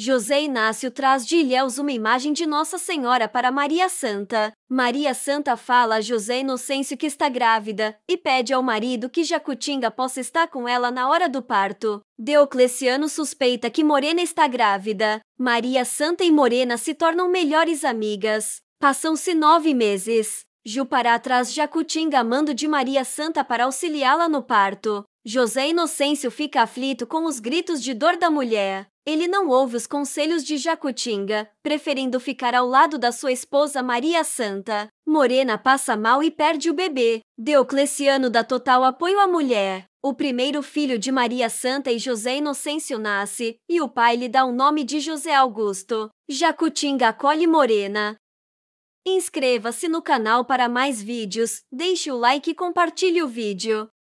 José Inácio traz de Ilhéus uma imagem de Nossa Senhora para Maria Santa. Maria Santa fala a José Inocêncio que está grávida e pede ao marido que Jacutinga possa estar com ela na hora do parto. Deocleciano suspeita que Morena está grávida. Maria Santa e Morena se tornam melhores amigas. Passam-se nove meses. Jupará traz Jacutinga mando de Maria Santa para auxiliá-la no parto. José Inocêncio fica aflito com os gritos de dor da mulher. Ele não ouve os conselhos de Jacutinga, preferindo ficar ao lado da sua esposa Maria Santa. Morena passa mal e perde o bebê. Deocleciano dá total apoio à mulher. O primeiro filho de Maria Santa e José Inocêncio nasce, e o pai lhe dá o nome de José Augusto. Jacutinga acolhe Morena. Inscreva-se no canal para mais vídeos, deixe o like e compartilhe o vídeo.